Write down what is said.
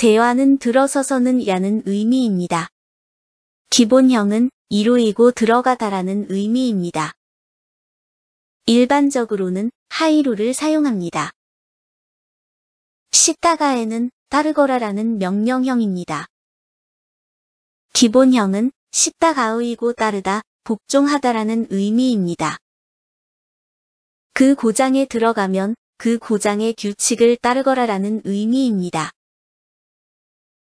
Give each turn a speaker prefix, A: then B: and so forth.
A: 대화는 들어서서는 이라는 의미입니다. 기본형은 이로이고 들어가다라는 의미입니다. 일반적으로는 하이루를 사용합니다. 시다가에는 따르거라라는 명령형입니다. 기본형은 시다가의이고 따르다, 복종하다라는 의미입니다. 그 고장에 들어가면 그 고장의 규칙을 따르거라라는 의미입니다.